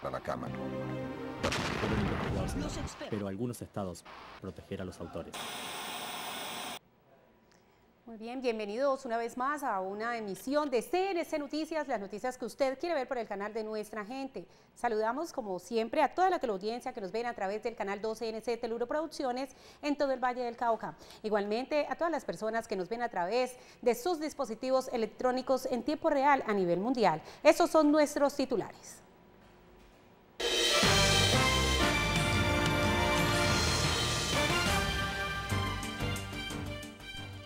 para la Cámara. Pero algunos estados proteger a los autores. Muy bien, bienvenidos una vez más a una emisión de CNC Noticias, las noticias que usted quiere ver por el canal de nuestra gente. Saludamos como siempre a toda la teleaudiencia que nos ven a través del canal 2CNC Teluro Producciones en todo el Valle del Cauca. Igualmente a todas las personas que nos ven a través de sus dispositivos electrónicos en tiempo real a nivel mundial. Esos son nuestros titulares.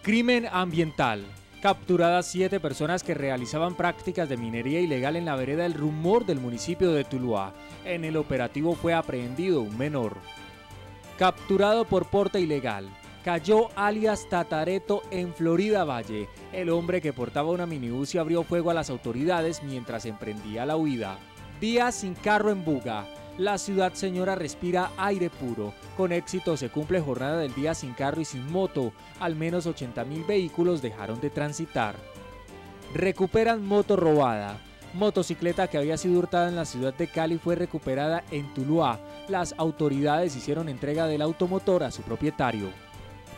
Crimen ambiental. Capturadas siete personas que realizaban prácticas de minería ilegal en la vereda El Rumor del municipio de Tuluá. En el operativo fue aprehendido un menor. Capturado por porte ilegal. Cayó alias Tatareto en Florida Valle. El hombre que portaba una minibus y abrió fuego a las autoridades mientras emprendía la huida. Días sin carro en Buga. La ciudad señora respira aire puro. Con éxito se cumple jornada del día sin carro y sin moto. Al menos 80.000 vehículos dejaron de transitar. Recuperan moto robada. Motocicleta que había sido hurtada en la ciudad de Cali fue recuperada en Tuluá. Las autoridades hicieron entrega del automotor a su propietario.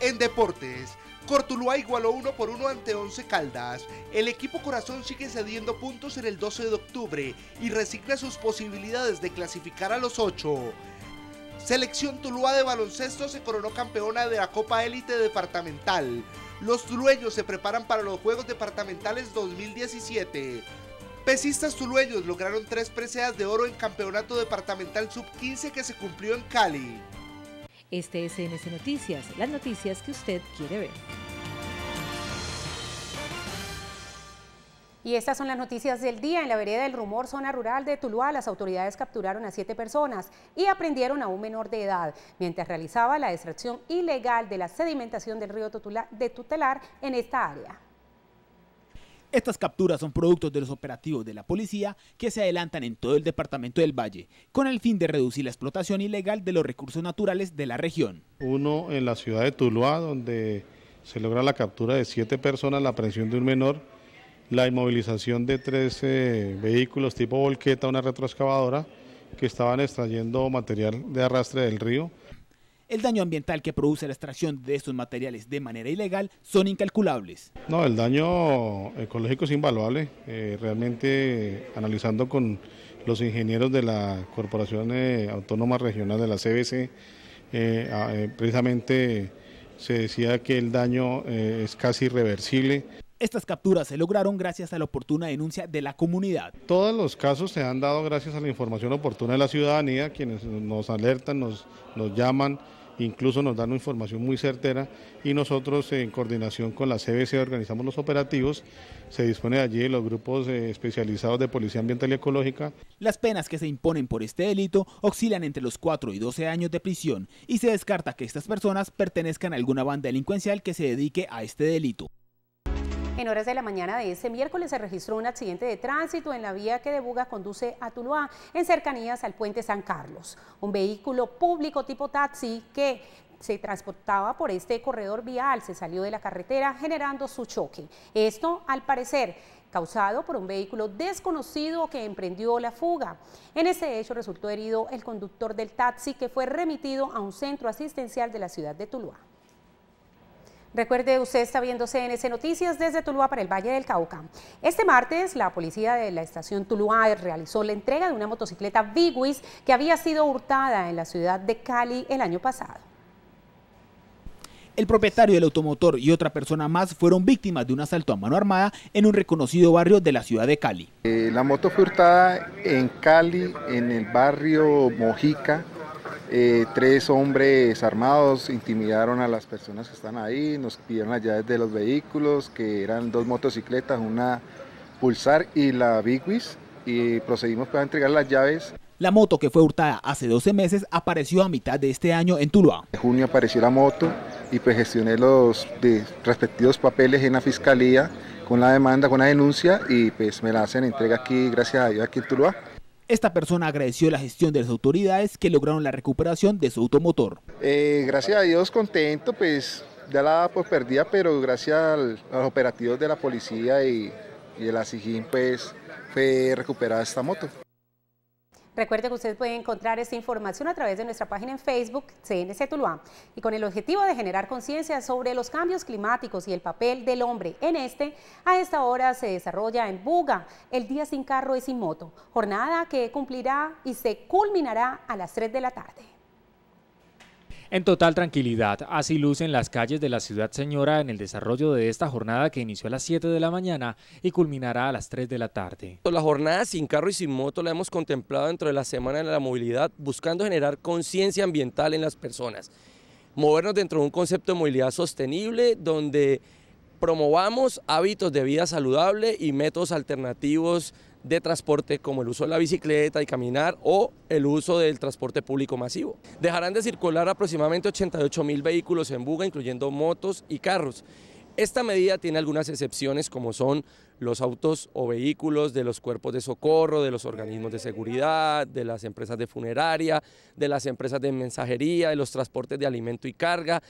En deportes, Cortuluá igualó 1 por 1 ante 11 Caldas. El equipo Corazón sigue cediendo puntos en el 12 de octubre y resigna sus posibilidades de clasificar a los 8. Selección Tuluá de baloncesto se coronó campeona de la Copa Élite Departamental. Los tulueños se preparan para los Juegos Departamentales 2017. Pesistas tulueños lograron tres preseas de oro en Campeonato Departamental Sub-15 que se cumplió en Cali. Este es SNS Noticias, las noticias que usted quiere ver. Y estas son las noticias del día. En la vereda del rumor, zona rural de Tuluá, las autoridades capturaron a siete personas y aprendieron a un menor de edad, mientras realizaba la extracción ilegal de la sedimentación del río de Tutelar en esta área. Estas capturas son productos de los operativos de la policía que se adelantan en todo el departamento del Valle, con el fin de reducir la explotación ilegal de los recursos naturales de la región. Uno en la ciudad de Tuluá, donde se logra la captura de siete personas, la aprehensión de un menor, la inmovilización de 13 vehículos tipo volqueta, una retroexcavadora, que estaban extrayendo material de arrastre del río el daño ambiental que produce la extracción de estos materiales de manera ilegal son incalculables. No, el daño eh, ecológico es invaluable. Eh, realmente, analizando con los ingenieros de la Corporación eh, Autónoma Regional de la CBC, ah, precisamente se decía que el daño es casi irreversible. Estas capturas se lograron gracias a la oportuna denuncia de la comunidad. Todos los casos se han dado gracias a la información oportuna de la ciudadanía, quienes nos alertan, nos, nos llaman, incluso nos dan una información muy certera y nosotros en coordinación con la CBC organizamos los operativos, se dispone de allí los grupos eh, especializados de Policía Ambiental y Ecológica. Las penas que se imponen por este delito oscilan entre los 4 y 12 años de prisión y se descarta que estas personas pertenezcan a alguna banda delincuencial que se dedique a este delito. En horas de la mañana de este miércoles se registró un accidente de tránsito en la vía que de Buga conduce a Tuluá, en cercanías al puente San Carlos. Un vehículo público tipo taxi que se transportaba por este corredor vial, se salió de la carretera generando su choque. Esto, al parecer, causado por un vehículo desconocido que emprendió la fuga. En ese hecho resultó herido el conductor del taxi que fue remitido a un centro asistencial de la ciudad de Tuluá. Recuerde, usted está viendo CNC Noticias desde Tuluá para el Valle del Cauca. Este martes, la policía de la estación Tuluá realizó la entrega de una motocicleta bigwis que había sido hurtada en la ciudad de Cali el año pasado. El propietario del automotor y otra persona más fueron víctimas de un asalto a mano armada en un reconocido barrio de la ciudad de Cali. Eh, la moto fue hurtada en Cali, en el barrio Mojica, eh, tres hombres armados intimidaron a las personas que están ahí, nos pidieron las llaves de los vehículos, que eran dos motocicletas, una Pulsar y la Bigwis, y procedimos para pues, entregar las llaves. La moto que fue hurtada hace 12 meses apareció a mitad de este año en Tuluá. En junio apareció la moto y pues gestioné los respectivos papeles en la fiscalía con la demanda, con la denuncia y pues me la hacen entrega aquí, gracias a Dios, aquí en Tuluá. Esta persona agradeció la gestión de las autoridades que lograron la recuperación de su automotor. Eh, gracias a Dios contento, pues ya la pues, perdía, pero gracias a los operativos de la policía y, de la ASIGIN, pues fue recuperada esta moto. Recuerde que usted puede encontrar esta información a través de nuestra página en Facebook, CNC Tuluá, y con el objetivo de generar conciencia sobre los cambios climáticos y el papel del hombre en este, a esta hora se desarrolla en Buga el Día sin Carro y sin Moto, jornada que cumplirá y se culminará a las 3 de la tarde. En total tranquilidad, así lucen las calles de la ciudad señora en el desarrollo de esta jornada que inició a las 7 de la mañana y culminará a las 3 de la tarde. La jornada sin carro y sin moto la hemos contemplado dentro de la Semana de la Movilidad buscando generar conciencia ambiental en las personas, movernos dentro de un concepto de movilidad sostenible donde promovamos hábitos de vida saludable y métodos alternativos de transporte como el uso de la bicicleta y caminar o el uso del transporte público masivo. Dejarán de circular aproximadamente 88 mil vehículos en Buga, incluyendo motos y carros. Esta medida tiene algunas excepciones como son los autos o vehículos de los cuerpos de socorro, de los organismos de seguridad, de las empresas de funeraria, de las empresas de mensajería, de los transportes de alimento y carga.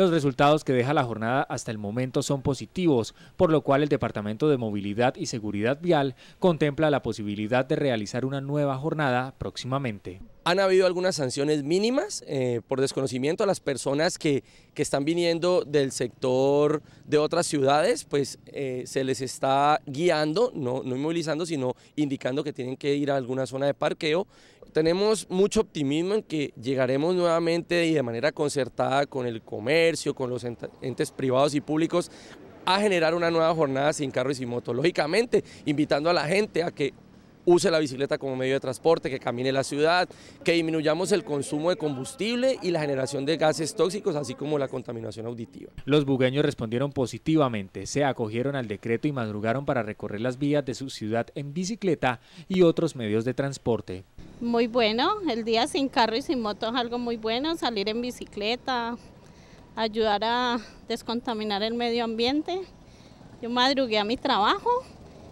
Los resultados que deja la jornada hasta el momento son positivos, por lo cual el Departamento de Movilidad y Seguridad Vial contempla la posibilidad de realizar una nueva jornada próximamente. Han habido algunas sanciones mínimas eh, por desconocimiento a las personas que, están viniendo del sector de otras ciudades, pues eh, se les está guiando, no, no inmovilizando, sino indicando que tienen que ir a alguna zona de parqueo tenemos mucho optimismo en que llegaremos nuevamente y de manera concertada con el comercio, con los entes privados y públicos a generar una nueva jornada sin carro y sin moto Lógicamente, invitando a la gente a que use la bicicleta como medio de transporte, que camine la ciudad, que disminuyamos el consumo de combustible y la generación de gases tóxicos, así como la contaminación auditiva. Los bugueños respondieron positivamente, se acogieron al decreto y madrugaron para recorrer las vías de su ciudad en bicicleta y otros medios de transporte. Muy bueno, el día sin carro y sin moto es algo muy bueno, salir en bicicleta, ayudar a descontaminar el medio ambiente. Yo madrugué a mi trabajo,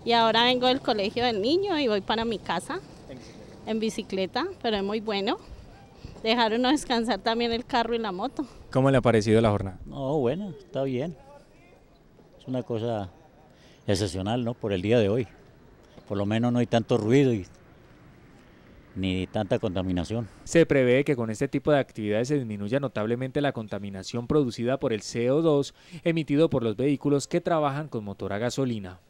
y ahora vengo del colegio del niño y voy para mi casa en bicicleta, pero es muy bueno. Dejaron descansar también el carro y la moto. ¿Cómo le ha parecido la jornada? No, bueno, está bien. Es una cosa excepcional, ¿no? Por el día de hoy. Por lo menos no hay tanto ruido ni tanta contaminación. Se prevé que con este tipo de actividades se disminuya notablemente la contaminación producida por el CO2 emitido por los vehículos que trabajan con motor a gasolina.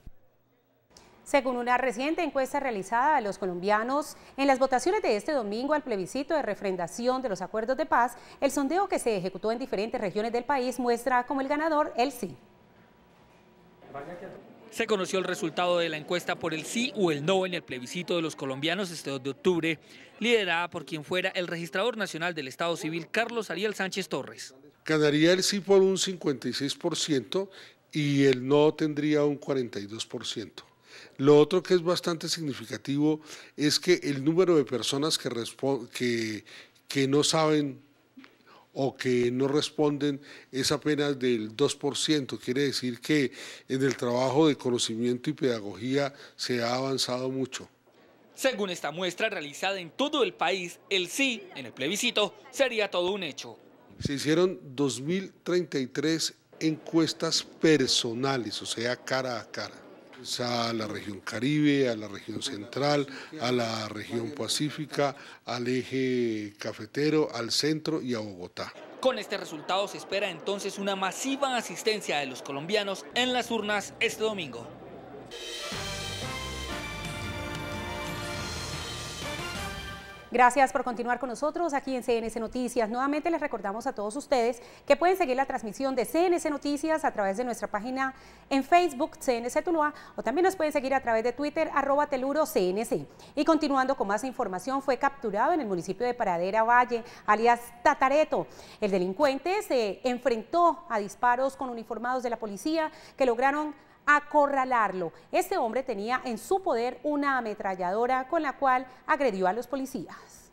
Según una reciente encuesta realizada a los colombianos, en las votaciones de este domingo al plebiscito de refrendación de los acuerdos de paz, el sondeo que se ejecutó en diferentes regiones del país muestra como el ganador el sí. Se conoció el resultado de la encuesta por el sí o el no en el plebiscito de los colombianos este 2 de octubre, liderada por quien fuera el registrador nacional del Estado Civil, Carlos Ariel Sánchez Torres. Ganaría el sí por un 56% y el no tendría un 42%. Lo otro que es bastante significativo es que el número de personas que, no saben o que no responden es apenas del 2%. Quiere decir que en el trabajo de conocimiento y pedagogía se ha avanzado mucho. Según esta muestra realizada en todo el país, el sí en el plebiscito sería todo un hecho. Se hicieron 2.033 encuestas personales, o sea, cara a cara a la región Caribe, a la región central, a la región pacífica, al eje cafetero, al centro y a Bogotá. Con este resultado se espera entonces una masiva asistencia de los colombianos en las urnas este domingo. Gracias por continuar con nosotros aquí en CNC Noticias. Nuevamente les recordamos a todos ustedes que pueden seguir la transmisión de CNC Noticias a través de nuestra página en Facebook CNC Tuluá o también nos pueden seguir a través de Twitter arroba teluro CNC. Y continuando con más información, fue capturado en el municipio de Paradera Valle, alias Tatareto. El delincuente se enfrentó a disparos con uniformados de la policía que lograron acorralarlo. Este hombre tenía en su poder una ametralladora con la cual agredió a los policías.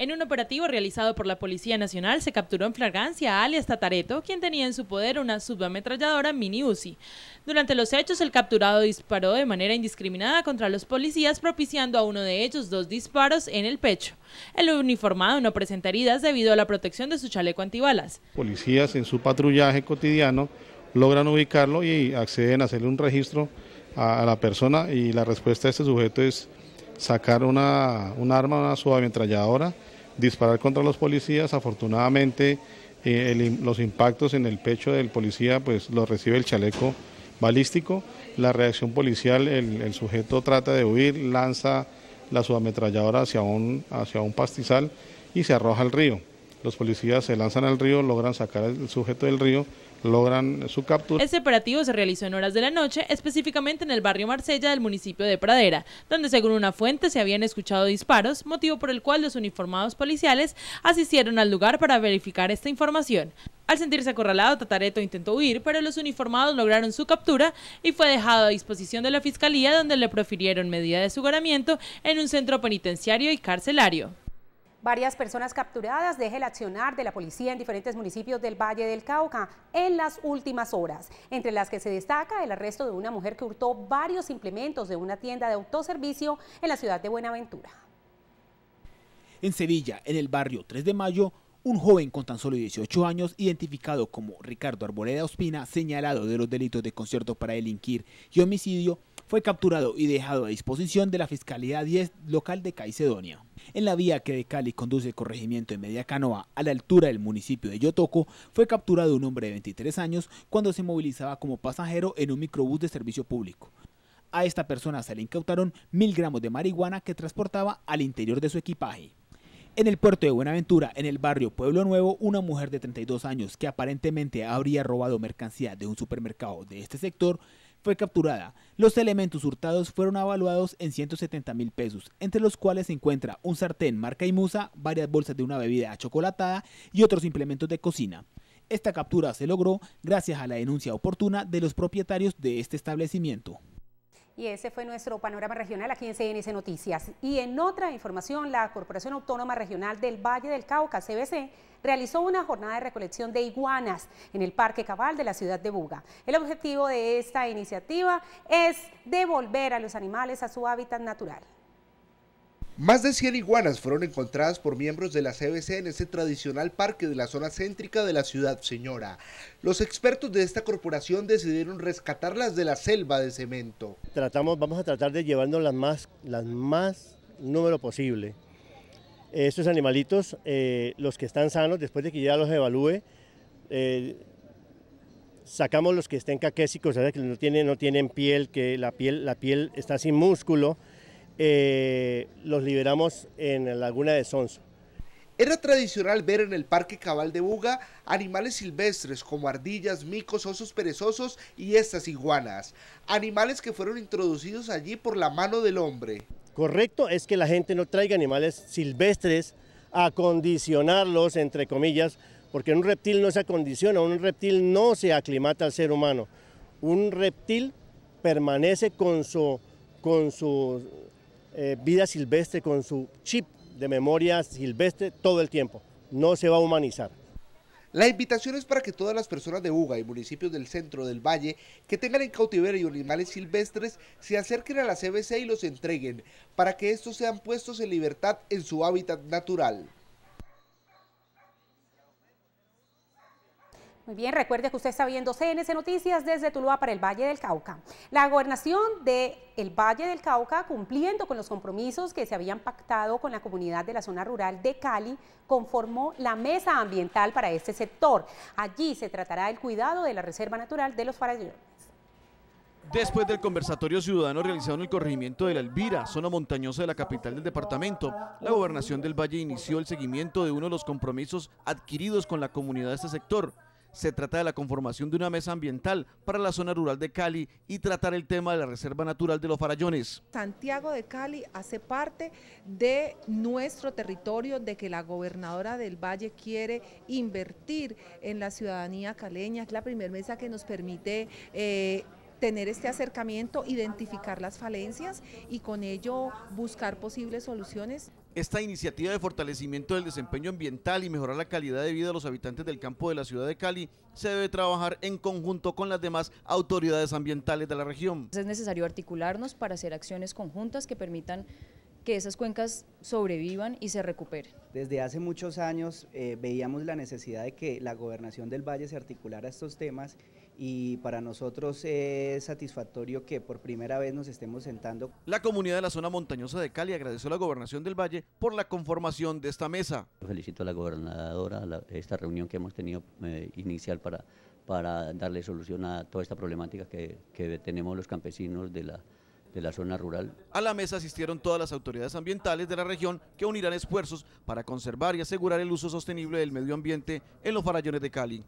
En un operativo realizado por la Policía Nacional se capturó en flagrancia a alias Tatareto, quien tenía en su poder una subametralladora mini Uzi. Durante los hechos, el capturado disparó de manera indiscriminada contra los policías, propiciando a uno de ellos dos disparos en el pecho. El uniformado no presenta heridas debido a la protección de su chaleco antibalas. Policías en su patrullaje cotidiano logran ubicarlo y acceden a hacerle un registro a, la persona y la respuesta de este sujeto es sacar una, un arma, una subametralladora, disparar contra los policías. Afortunadamente eh, los impactos en el pecho del policía pues los recibe el chaleco balístico. La reacción policial, el, el sujeto trata de huir, lanza la subametralladora hacia un, hacia un pastizal y se arroja al río los policías se lanzan al río, logran sacar al sujeto del río, logran su captura. Este operativo se realizó en horas de la noche, específicamente en el barrio Marsella del municipio de Pradera, donde según una fuente se habían escuchado disparos, motivo por el cual los uniformados policiales asistieron al lugar para verificar esta información. Al sentirse acorralado, Tatareto intentó huir, pero los uniformados lograron su captura y fue dejado a disposición de la Fiscalía, donde le profirieron medida de aseguramiento en un centro penitenciario y carcelario. Varias personas capturadas deje el accionar de la policía en diferentes municipios del Valle del Cauca en las últimas horas, entre las que se destaca el arresto de una mujer que hurtó varios implementos de una tienda de autoservicio en la ciudad de Buenaventura. En Sevilla, en el barrio 3 de Mayo, un joven con tan solo 18 años, identificado como Ricardo Arboleda Ospina, señalado de los delitos de concierto para delinquir y homicidio, fue capturado y dejado a disposición de la Fiscalía 10 local de Caicedonia. En la vía que de Cali conduce el corregimiento de Media Canoa a la altura del municipio de Yotoco, fue capturado un hombre de 23 años cuando se movilizaba como pasajero en un microbús de servicio público. A esta persona se le incautaron mil gramos de marihuana que transportaba al interior de su equipaje. En el puerto de Buenaventura, en el barrio Pueblo Nuevo, una mujer de 32 años que aparentemente habría robado mercancía de un supermercado de este sector fue capturada. Los elementos hurtados fueron evaluados en 170 mil pesos, entre los cuales se encuentra un sartén marca y musa, varias bolsas de una bebida chocolatada y otros implementos de cocina. Esta captura se logró gracias a la denuncia oportuna de los propietarios de este establecimiento. Y ese fue nuestro panorama regional aquí en CNC Noticias. Y en otra información, la Corporación Autónoma Regional del Valle del Cauca, CBC, realizó una jornada de recolección de iguanas en el Parque Cabal de la ciudad de Buga. El objetivo de esta iniciativa es devolver a los animales a su hábitat natural. Más de 100 iguanas fueron encontradas por miembros de la CBC en este tradicional parque de la zona céntrica de la ciudad señora. Los expertos de esta corporación decidieron rescatarlas de la selva de cemento. Tratamos, vamos a tratar de llevarnos las más, las más número posible estos animalitos, eh, los que están sanos, después de que ya los evalúe, eh, sacamos los que estén caquésicos, que no tienen, no tienen piel, que la piel, la piel está sin músculo, eh, los liberamos en la laguna de Sonso. Era tradicional ver en el Parque Cabal de Buga animales silvestres como ardillas, micos, osos perezosos y estas iguanas, animales que fueron introducidos allí por la mano del hombre correcto es que la gente no traiga animales silvestres, a acondicionarlos, entre comillas, porque un reptil no se acondiciona, un reptil no se aclimata al ser humano. Un reptil permanece con su, con su eh, vida silvestre, con su chip de memoria silvestre todo el tiempo. No se va a humanizar. La invitación es para que todas las personas de Uga y municipios del centro del valle que tengan en cautiverio animales silvestres se acerquen a la CBC y los entreguen para que estos sean puestos en libertad en su hábitat natural. Muy bien, recuerde que usted está viendo CNC Noticias desde Tuluá para el Valle del Cauca. La gobernación del Valle del Cauca, cumpliendo con los compromisos que se habían pactado con la comunidad de la zona rural de Cali, conformó la mesa ambiental para este sector. Allí se tratará el cuidado de la reserva natural de los farallones. Después del conversatorio ciudadano realizado en el corregimiento de La Elvira, zona montañosa de la capital del departamento, la gobernación del Valle inició el seguimiento de uno de los compromisos adquiridos con la comunidad de este sector, se trata de la conformación de una mesa ambiental para la zona rural de Cali y tratar el tema de la Reserva Natural de los Farallones. Santiago de Cali hace parte de nuestro territorio, de que la gobernadora del Valle quiere invertir en la ciudadanía caleña. Es la primera mesa que nos permite... Eh, tener este acercamiento, identificar las falencias y con ello buscar posibles soluciones esta iniciativa de fortalecimiento del desempeño ambiental y mejorar la calidad de vida de los habitantes del campo de la ciudad de Cali se debe trabajar en conjunto con las demás autoridades ambientales de la región. Es necesario articularnos para hacer acciones conjuntas que permitan que esas cuencas sobrevivan y se recuperen. Desde hace muchos años eh, veíamos la necesidad de que la gobernación del valle se articulara a estos temas y para nosotros es satisfactorio que por primera vez nos estemos sentando. La comunidad de la zona montañosa de Cali agradeció a la gobernación del Valle por la conformación de esta mesa. Felicito a la gobernadora esta reunión que hemos tenido eh, inicial para, para darle solución a toda esta problemática que, tenemos los campesinos de la, de la zona rural. A la mesa asistieron todas las autoridades ambientales de la región que unirán esfuerzos para conservar y asegurar el uso sostenible del medio ambiente en los farallones de Cali.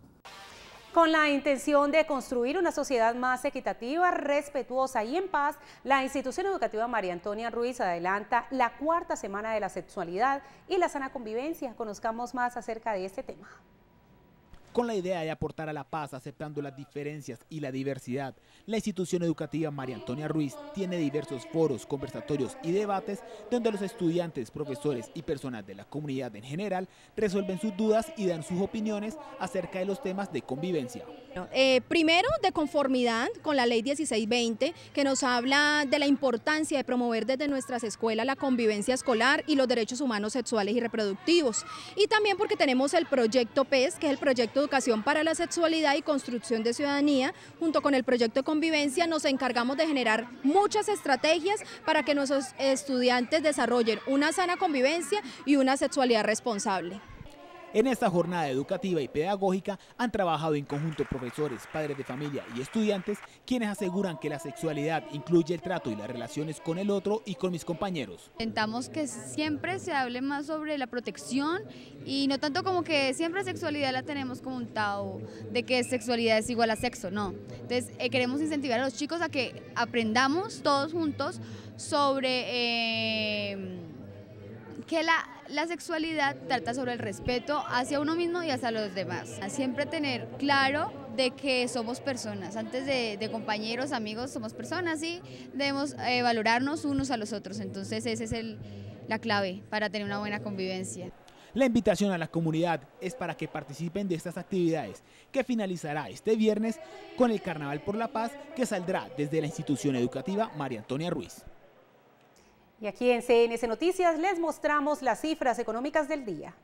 Con la intención de construir una sociedad más equitativa, respetuosa y en paz, la institución educativa María Antonia Ruiz adelanta la cuarta semana de la sexualidad y la sana convivencia. Conozcamos más acerca de este tema. Con la idea de aportar a la paz aceptando las diferencias y la diversidad, la institución educativa María Antonia Ruiz tiene diversos foros, conversatorios y debates donde los estudiantes, profesores y personas de la comunidad en general resuelven sus dudas y dan sus opiniones acerca de los temas de convivencia. Eh, primero, de conformidad con la ley 1620, que nos habla de la importancia de promover desde nuestras escuelas la convivencia escolar y los derechos humanos sexuales y reproductivos. Y también porque tenemos el proyecto PES, que es el proyecto Educación para la Sexualidad y Construcción de Ciudadanía. Junto con el proyecto de Convivencia nos encargamos de generar muchas estrategias para que nuestros estudiantes desarrollen una sana convivencia y una sexualidad responsable. En esta jornada educativa y pedagógica han trabajado en conjunto profesores, padres de familia y estudiantes, quienes aseguran que la sexualidad incluye el trato y las relaciones con el otro y con mis compañeros. Intentamos que siempre se hable más sobre la protección y no tanto como que siempre sexualidad la tenemos como un tabú, de que sexualidad es igual a sexo, no. Entonces eh, queremos incentivar a los chicos a que aprendamos todos juntos sobre eh, que la la sexualidad trata sobre el respeto hacia uno mismo y hacia los demás. Siempre tener claro de que somos personas, antes de, compañeros, amigos, somos personas y debemos eh, valorarnos unos a los otros. Entonces esa es el, la clave para tener una buena convivencia. La invitación a la comunidad es para que participen de estas actividades, que finalizará este viernes con el Carnaval por la Paz que saldrá desde la institución educativa María Antonia Ruiz. Y aquí en CNC Noticias les mostramos las cifras económicas del día.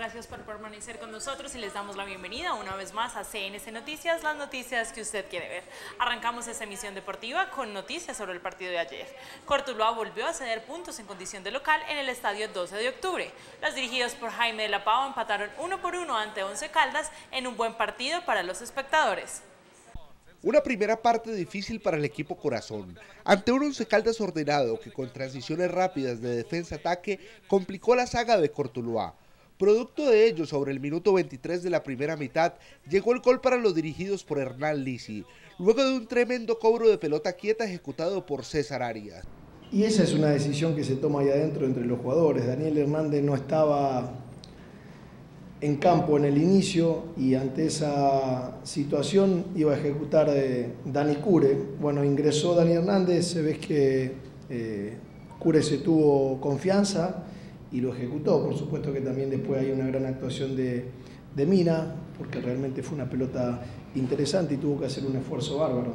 gracias por permanecer con nosotros y les damos la bienvenida una vez más a CNC Noticias, las noticias que usted quiere ver. Arrancamos esta emisión deportiva con noticias sobre el partido de ayer. Cortuloa volvió a ceder puntos en condición de local en el estadio 12 de octubre. Los dirigidos por Jaime de la Pau empataron uno por uno ante Once Caldas en un buen partido para los espectadores. Una primera parte difícil para el equipo corazón. Ante un Once Caldas ordenado que con transiciones rápidas de defensa-ataque complicó la saga de Cortuloa. Producto de ello, sobre el minuto 23 de la primera mitad, llegó el gol para los dirigidos por Hernán Lisi, luego de un tremendo cobro de pelota quieta ejecutado por César Arias. Y esa es una decisión que se toma ahí adentro entre los jugadores. Daniel Hernández no estaba en campo en el inicio y ante esa situación iba a ejecutar eh, Dani Cure. Bueno, ingresó Dani Hernández, se ve que eh, Cure se tuvo confianza, y lo ejecutó. Por supuesto que también después hay una gran actuación de, Mina, porque realmente fue una pelota interesante y tuvo que hacer un esfuerzo bárbaro.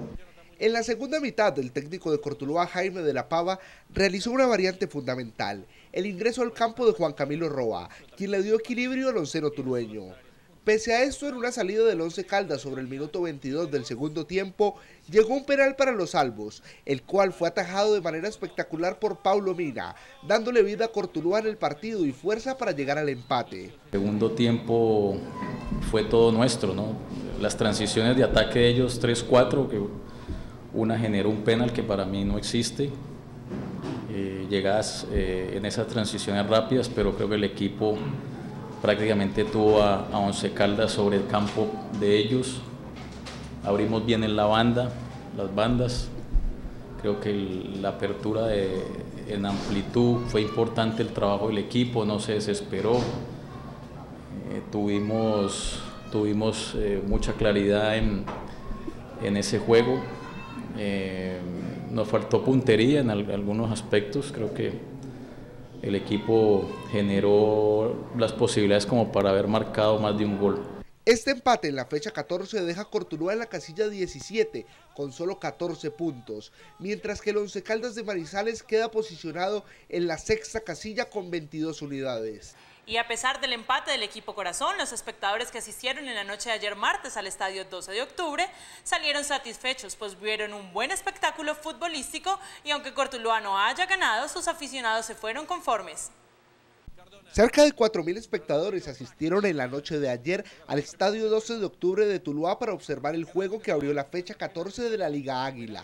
En la segunda mitad, el técnico de Cortuluá, Jaime de la Pava, realizó una variante fundamental, el ingreso al campo de Juan Camilo Roa, quien le dio equilibrio al oncero tulueño. Pese a esto, en una salida del 11 Caldas sobre el minuto 22 del segundo tiempo, llegó un penal para los salvos, el cual fue atajado de manera espectacular por Paulo Mina, dándole vida a Cortulúa en el partido y fuerza para llegar al empate. segundo tiempo fue todo nuestro, ¿no? Las transiciones de ataque de ellos, 3-4, que una generó un penal que para mí no existe. Eh, eh en esas transiciones rápidas, pero creo que el equipo prácticamente tuvo a, Once Caldas sobre el campo de ellos. Abrimos bien en la banda, las bandas. Creo que la apertura en amplitud fue importante el trabajo del equipo, no se desesperó. Eh, tuvimos tuvimos eh, mucha claridad en, ese juego. Eh, nos faltó puntería en algunos aspectos, creo que el equipo generó las posibilidades como para haber marcado más de un gol. Este empate en la fecha 14 deja a en la casilla 17 con solo 14 puntos, mientras que el Once Caldas de Marizales queda posicionado en la sexta casilla con 22 unidades. Y a pesar del empate del equipo Corazón, los espectadores que asistieron en la noche de ayer martes al estadio 12 de octubre salieron satisfechos, pues vieron un buen espectáculo futbolístico y aunque Cortuluá no haya ganado, sus aficionados se fueron conformes. Cerca de 4.000 espectadores asistieron en la noche de ayer al Estadio 12 de Octubre de Tuluá para observar el juego que abrió la fecha 14 de la Liga Águila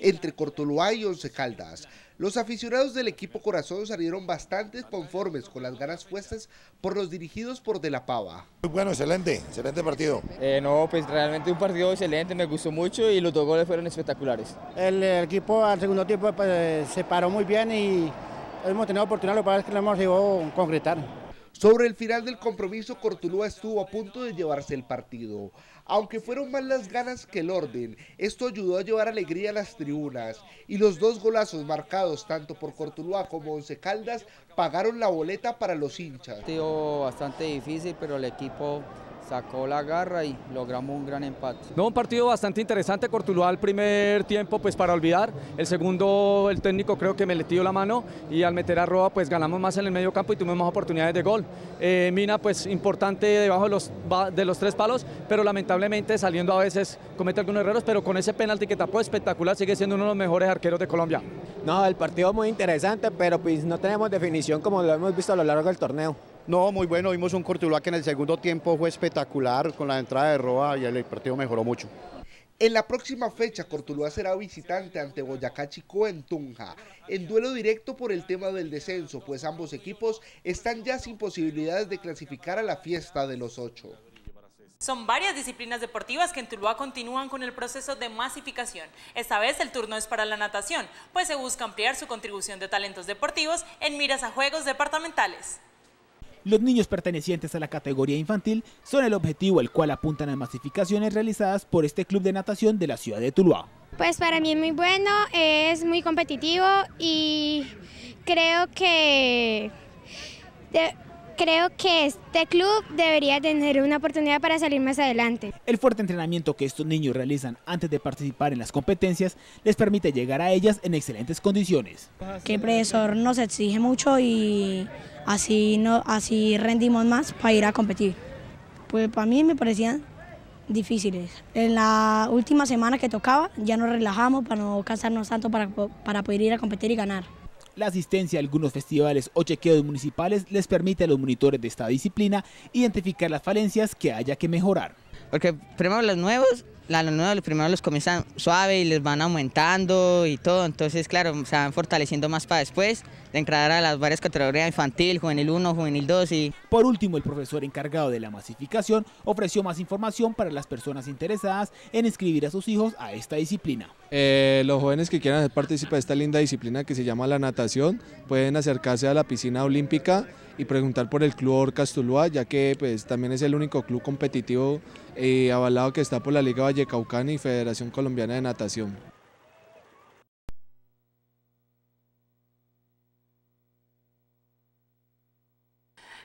entre Cortuluá y Once Caldas. Los aficionados del equipo Corazón salieron bastante conformes con las ganas puestas por los dirigidos por De la Pava. bueno, excelente, excelente partido. Eh, no, pues realmente un partido excelente, me gustó mucho y los dos goles fueron espectaculares. El, equipo al segundo tiempo pues, se paró muy bien y hemos tenido oportunidad, lo que es que no hemos llegado a concretar. Sobre el final del compromiso, Cortulúa estuvo a punto de llevarse el partido. Aunque fueron más las ganas que el orden, esto ayudó a llevar alegría a las tribunas. Y los dos golazos marcados tanto por Cortulúa como Once Caldas pagaron la boleta para los hinchas. bastante difícil, pero el equipo sacó la garra y logramos un gran empate. No, un partido bastante interesante, Cortuluá al primer tiempo pues para olvidar, el segundo el técnico creo que me le tiró la mano y al meter a Roa pues ganamos más en el medio campo y tuvimos más oportunidades de gol. Eh, Mina pues importante debajo de los, de los tres palos, pero lamentablemente saliendo a veces comete algunos errores, pero con ese penalti que tapó espectacular sigue siendo uno de los mejores arqueros de Colombia. No, el partido muy interesante, pero pues no tenemos definición como lo hemos visto a lo largo del torneo. No, muy bueno, vimos un Cortuluá que en el segundo tiempo fue espectacular con la entrada de Roa y el partido mejoró mucho. En la próxima fecha, Cortuluá será visitante ante Boyacá Chico en Tunja, en duelo directo por el tema del descenso, pues ambos equipos están ya sin posibilidades de clasificar a la fiesta de los ocho. Son varias disciplinas deportivas que en Tulúa continúan con el proceso de masificación. Esta vez el turno es para la natación, pues se busca ampliar su contribución de talentos deportivos en miras a juegos departamentales. Los niños pertenecientes a la categoría infantil son el objetivo al cual apuntan las masificaciones realizadas por este club de natación de la ciudad de Tuluá. Pues para mí es muy bueno, es muy competitivo y creo que Creo que este club debería tener una oportunidad para salir más adelante. El fuerte entrenamiento que estos niños realizan antes de participar en las competencias les permite llegar a ellas en excelentes condiciones. Que el profesor nos exige mucho y así, no, así rendimos más para ir a competir. Pues para mí me parecían difíciles. En la última semana que tocaba ya nos relajamos para no cansarnos tanto para, para poder ir a competir y ganar. La asistencia a algunos festivales o chequeos municipales les permite a los monitores de esta disciplina identificar las falencias que haya que mejorar. Porque primero los nuevos, los nuevos primero los comienzan suave y les van aumentando y todo. Entonces, claro, se van fortaleciendo más para después de entrar a las varias categorías infantil, juvenil 1, juvenil 2 y... Por último, el profesor encargado de la masificación ofreció más información para las personas interesadas en inscribir a sus hijos a esta disciplina. Eh, los jóvenes que quieran participar de esta linda disciplina que se llama la natación pueden acercarse a la piscina olímpica y preguntar por el Club Orcas Tuluá, ya que pues, también es el único club competitivo y eh, avalado que está por la Liga Vallecaucana y Federación Colombiana de Natación.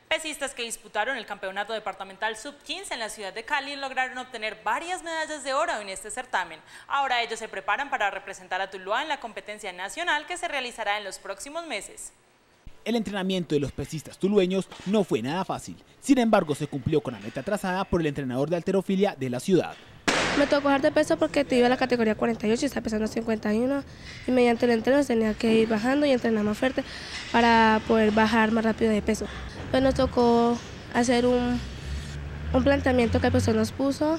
Pesistas que disputaron el Campeonato Departamental Sub-15 en la ciudad de Cali lograron obtener varias medallas de oro en este certamen. Ahora ellos se preparan para representar a Tuluá en la competencia nacional que se realizará en los próximos meses el entrenamiento de los pesistas tulueños no fue nada fácil. Sin embargo, se cumplió con la meta trazada por el entrenador de alterofilia de la ciudad. Me tocó bajar de peso porque te iba a la categoría 48 y está pesando 51 y mediante el entreno tenía que ir bajando y entrenar más fuerte para poder bajar más rápido de peso. Pues nos tocó hacer un, planteamiento que el profesor nos puso,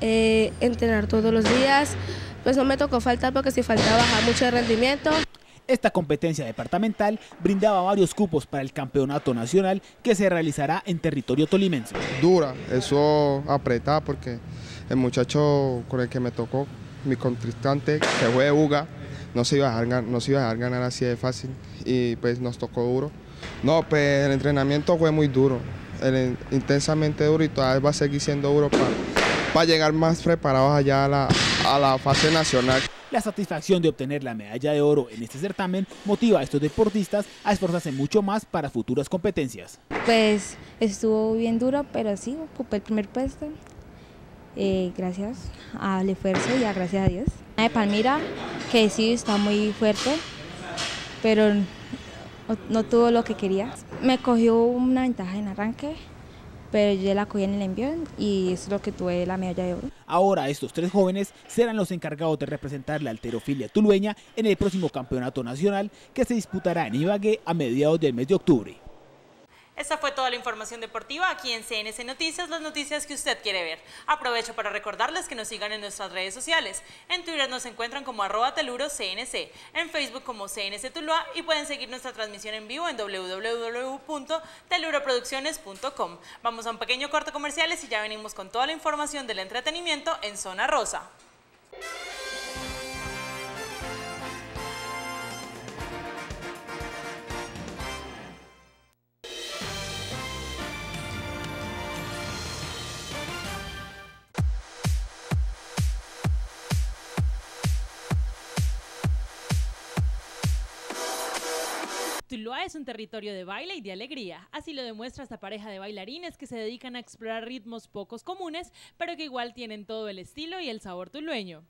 eh, entrenar todos los días. Pues no me tocó faltar porque si faltaba bajaba mucho de rendimiento. Esta competencia departamental brindaba varios cupos para el campeonato nacional que se realizará en territorio tolimense. Dura, eso apretaba porque el muchacho con el que me tocó, mi contristante, que fue de UGA, no se, iba a dejar, ganar así de fácil y pues nos tocó duro. No, pues el entrenamiento fue muy duro, intensamente duro y todavía va a seguir siendo duro para, llegar más preparados allá a la fase nacional. La satisfacción de obtener la medalla de oro en este certamen motiva a estos deportistas a esforzarse mucho más para futuras competencias. Pues estuvo bien duro, pero sí, ocupé el primer puesto. Eh, gracias al esfuerzo y a gracias a Dios. De Palmira, que sí está muy fuerte, pero no tuvo lo que quería. Me cogió una ventaja en arranque, pero yo la cogí en el envión y es lo que tuve la medalla de oro. Ahora estos tres jóvenes serán los encargados de representar la alterofilia tulueña en el próximo campeonato nacional que se disputará en Ibagué a mediados del mes de octubre. Esta fue toda la información deportiva aquí en CNC Noticias, las noticias que usted quiere ver. Aprovecho para recordarles que nos sigan en nuestras redes sociales. En Twitter nos encuentran como arroba teluro en Facebook como CNC Tuluá y pueden seguir nuestra transmisión en vivo en www.teluroproducciones.com. Vamos a un pequeño corto comerciales y ya venimos con toda la información del entretenimiento en Zona Rosa. Tuluá es un territorio de baile y de alegría. Así lo demuestra esta pareja de bailarines que se dedican a explorar ritmos pocos comunes, pero que igual tienen todo el estilo y el sabor tulueño.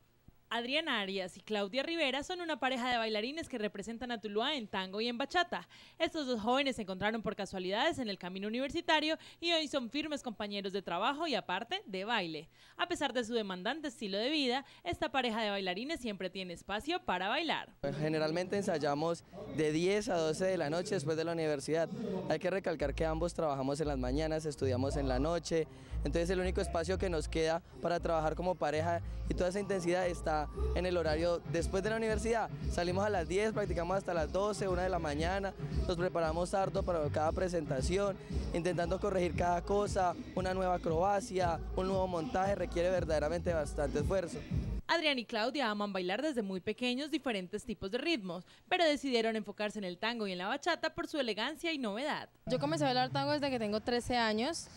Adriana Arias y Claudia Rivera son una pareja de bailarines que representan a Tuluá en tango y en bachata. Estos dos jóvenes se encontraron por casualidades en el camino universitario y hoy son firmes compañeros de trabajo y aparte de baile. A pesar de su demandante estilo de vida, esta pareja de bailarines siempre tiene espacio para bailar. Pues, generalmente ensayamos de 10 a 12 de la noche después de la universidad. Hay que recalcar que ambos trabajamos en las mañanas, estudiamos en la noche, entonces el único espacio que nos queda para trabajar como pareja y toda esa intensidad está en el horario después de la universidad. Salimos a las 10, practicamos hasta las 12, 1 de la mañana, nos preparamos harto para cada presentación, intentando corregir cada cosa, una nueva acrobacia, un nuevo montaje, requiere verdaderamente bastante esfuerzo. Adrián y Claudia aman bailar desde muy pequeños diferentes tipos de ritmos, pero decidieron enfocarse en el tango y en la bachata por su elegancia y novedad. Yo comencé a bailar tango desde que tengo 13 años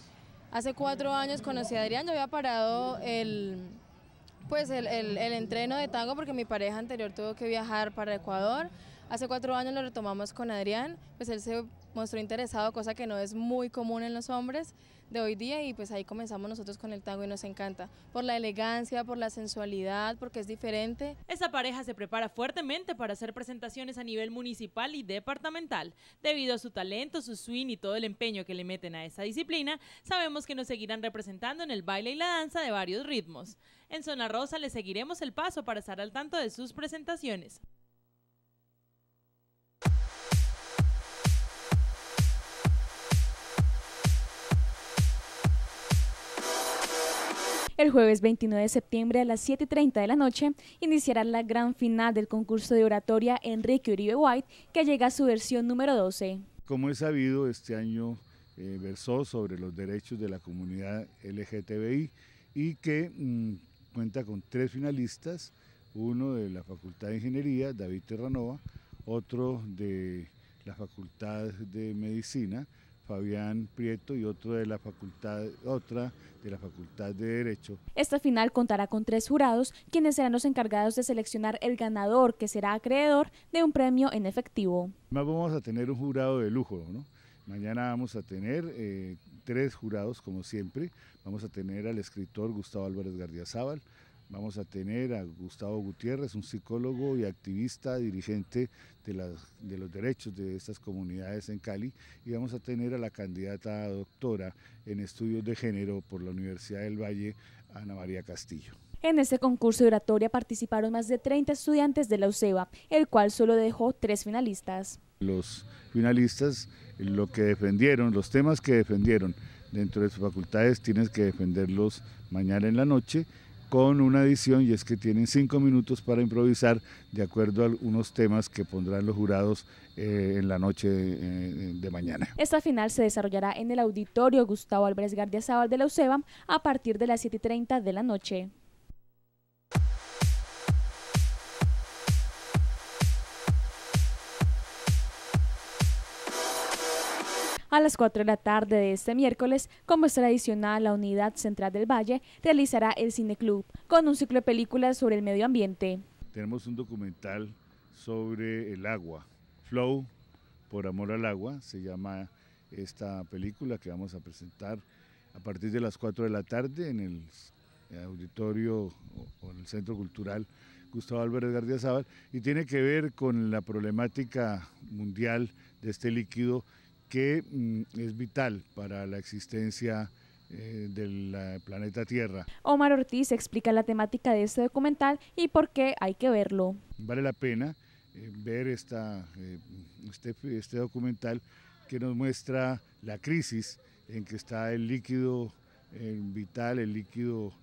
Hace cuatro años conocí a Adrián, yo había parado el, pues el, entreno de tango porque mi pareja anterior tuvo que viajar para Ecuador. Hace cuatro años lo retomamos con Adrián, pues él se mostró interesado, cosa que no es muy común en los hombres de hoy día y pues ahí comenzamos nosotros con el tango y nos encanta, por la elegancia, por la sensualidad, porque es diferente. Esta pareja se prepara fuertemente para hacer presentaciones a nivel municipal y departamental. Debido a su talento, su swing y todo el empeño que le meten a esa disciplina, sabemos que nos seguirán representando en el baile y la danza de varios ritmos. En Zona Rosa le seguiremos el paso para estar al tanto de sus presentaciones. El jueves 29 de septiembre a las 7.30 de la noche iniciará la gran final del concurso de oratoria Enrique Uribe White, que llega a su versión número 12. Como es sabido, este año eh, versó sobre los derechos de la comunidad LGTBI y que mm, cuenta con tres finalistas, uno de la Facultad de Ingeniería, David Terranova, otro de la Facultad de Medicina, Fabián Prieto y otro de la facultad, otra de la Facultad de Derecho. Esta final contará con tres jurados, quienes serán los encargados de seleccionar el ganador, que será acreedor de un premio en efectivo. vamos a tener un jurado de lujo, Mañana vamos a tener eh, tres jurados, como siempre. Vamos a tener al escritor Gustavo Álvarez Gardiazabal, Vamos a tener a Gustavo Gutiérrez, un psicólogo y activista, dirigente de, los derechos de estas comunidades en Cali, y vamos a tener a la candidata doctora en estudios de género por la Universidad del Valle, Ana María Castillo. En este concurso de oratoria participaron más de 30 estudiantes de la UCEBA, el cual solo dejó tres finalistas. Los finalistas, lo que defendieron, los temas que defendieron dentro de sus facultades, tienes que defenderlos mañana en la noche con una edición y es que tienen cinco minutos para improvisar de acuerdo a unos temas que pondrán los jurados eh, en la noche eh, de mañana. Esta final se desarrollará en el auditorio Gustavo Álvarez Gardiazabal de la UCEBAM a partir de las 7.30 de la noche. A las 4 de la tarde de este miércoles, como es tradicional, la Unidad Central del Valle realizará el Cineclub con un ciclo de películas sobre el medio ambiente. Tenemos un documental sobre el agua, Flow, por amor al agua, se llama esta película que vamos a presentar a partir de las 4 de la tarde en el auditorio o en el Centro Cultural Gustavo Álvarez García Zaval y tiene que ver con la problemática mundial de este líquido que mm, es vital para la existencia eh, del eh, planeta Tierra. Omar Ortiz explica la temática de este documental y por qué hay que verlo. Vale la pena eh, ver esta, este, este, documental que nos muestra la crisis en que está el líquido vital, el líquido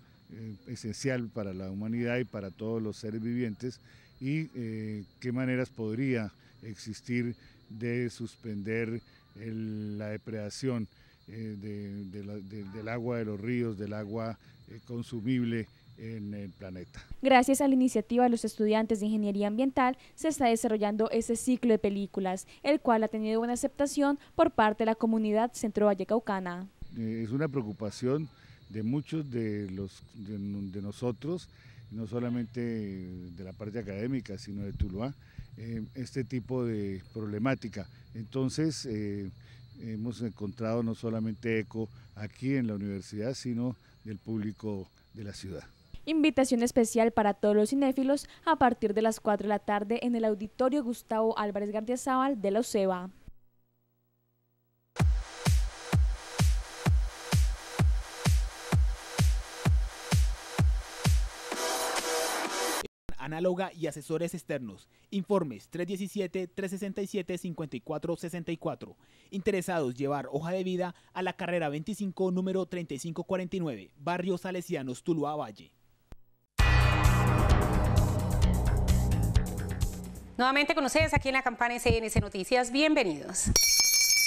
esencial para la humanidad y para todos los seres vivientes y qué maneras podría existir de suspender la depredación eh, del agua de los ríos, del agua eh, consumible en el planeta. Gracias a la iniciativa de los estudiantes de Ingeniería Ambiental, se está desarrollando ese ciclo de películas, el cual ha tenido buena aceptación por parte de la comunidad Centro caucana eh, Es una preocupación de muchos de, los, de nosotros no solamente de la parte académica, sino de Tuluá, eh, este tipo de problemática. Entonces, eh, hemos encontrado no solamente eco aquí en la universidad, sino del público de la ciudad. Invitación especial para todos los cinéfilos a partir de las 4 de la tarde en el auditorio Gustavo Álvarez Zaval de la UCEBA. análoga y asesores externos. Informes 317-367-5464. Interesados llevar hoja de vida a la carrera 25, número 3549, Barrio Salesianos, Tuluá Valle. Nuevamente con ustedes aquí en la campana CNC Noticias. Bienvenidos.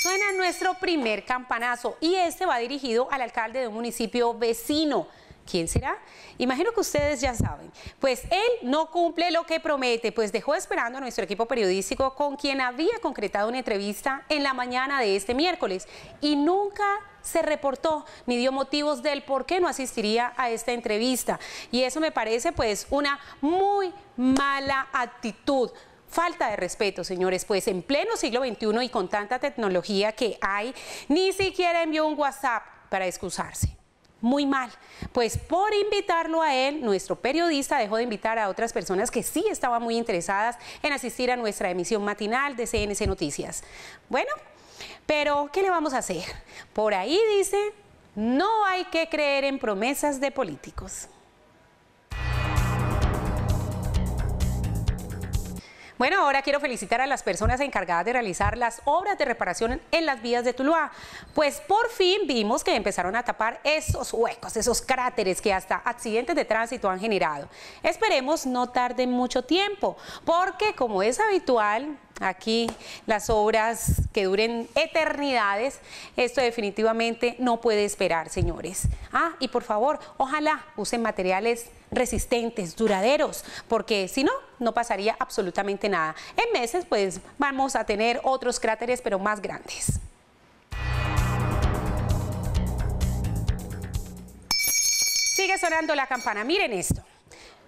Suena nuestro primer campanazo y este va dirigido al alcalde de un municipio vecino. ¿Quién será? Imagino que ustedes ya saben. Pues él no cumple lo que promete, pues dejó esperando a nuestro equipo periodístico con quien había concretado una entrevista en la mañana de este miércoles y nunca se reportó ni dio motivos del por qué no asistiría a esta entrevista. Y eso me parece pues una muy mala actitud falta de respeto, señores, pues en pleno siglo XXI y con tanta tecnología que hay, ni siquiera envió un WhatsApp para excusarse muy mal. Pues por invitarlo a él, nuestro periodista dejó de invitar a otras personas que sí estaban muy interesadas en asistir a nuestra emisión matinal de CNC Noticias. Bueno, pero ¿qué le vamos a hacer? Por ahí dice, no hay que creer en promesas de políticos. Bueno, ahora quiero felicitar a las personas encargadas de realizar las obras de reparación en las vías de Tuluá, pues por fin vimos que empezaron a tapar esos huecos, esos cráteres que hasta accidentes de tránsito han generado. Esperemos no tarde mucho tiempo, porque como es habitual, aquí las obras que duren eternidades, esto definitivamente no puede esperar, señores. Ah, y por favor, ojalá usen materiales resistentes, duraderos, porque si no, no pasaría absolutamente nada. En meses, pues vamos a tener otros cráteres, pero más grandes. Sigue sonando la campana, miren esto.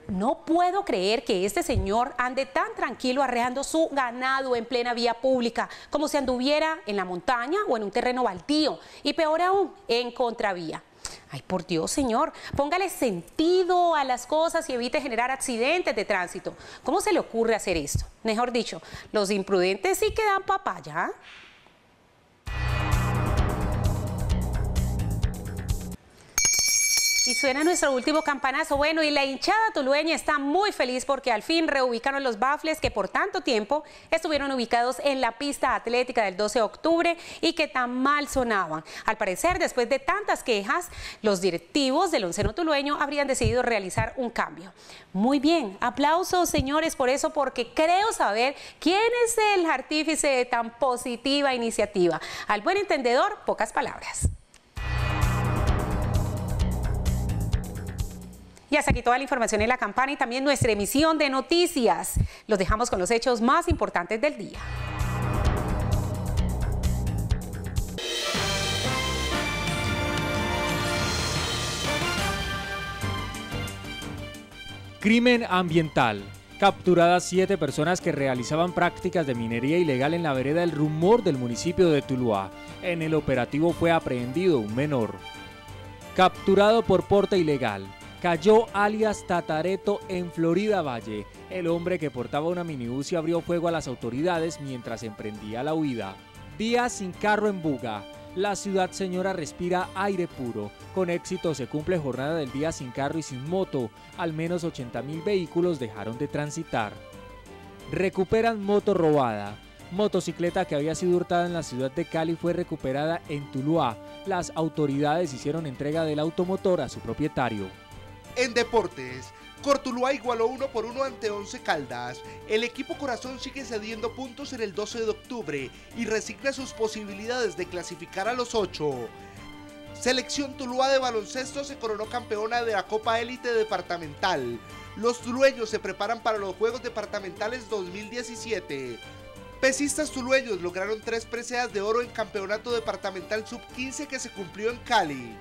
No puedo creer que este señor ande tan tranquilo arreando su ganado en plena vía pública, como si anduviera en la montaña o en un terreno baldío, y peor aún, en contravía. Ay, por Dios, señor, póngale sentido a las cosas y evite generar accidentes de tránsito. ¿Cómo se le ocurre hacer esto? Mejor dicho, los imprudentes sí que dan papaya. ¿ah? Y suena nuestro último campanazo. Bueno, y la hinchada tulueña está muy feliz porque al fin reubicaron los bafles que por tanto tiempo estuvieron ubicados en la pista atlética del 12 de octubre y que tan mal sonaban. Al parecer, después de tantas quejas, los directivos del onceno tulueño habrían decidido realizar un cambio. Muy bien, aplausos señores por eso, porque creo saber quién es el artífice de tan positiva iniciativa. Al buen entendedor, pocas palabras. Y hasta aquí toda la información en la campana y también nuestra emisión de noticias. Los dejamos con los hechos más importantes del día. Crimen ambiental. Capturadas siete personas que realizaban prácticas de minería ilegal en la vereda El Rumor del municipio de Tuluá. En el operativo fue aprehendido un menor. Capturado por porte ilegal cayó alias Tatareto en Florida Valle. El hombre que portaba una minibus y abrió fuego a las autoridades mientras emprendía la huida. Día sin carro en Buga. La ciudad señora respira aire puro. Con éxito se cumple jornada del día sin carro y sin moto. Al menos 80.000 vehículos dejaron de transitar. Recuperan moto robada. Motocicleta que había sido hurtada en la ciudad de Cali fue recuperada en Tuluá. Las autoridades hicieron entrega del automotor a su propietario. En deportes, Cortuluá igualó 1 por 1 ante 11 Caldas. El equipo Corazón sigue cediendo puntos en el 12 de octubre y resigna sus posibilidades de clasificar a los 8. Selección Tuluá de baloncesto se coronó campeona de la Copa Élite Departamental. Los tulueños se preparan para los Juegos Departamentales 2017. Pesistas tulueños lograron tres preseas de oro en Campeonato Departamental Sub-15 que se cumplió en Cali.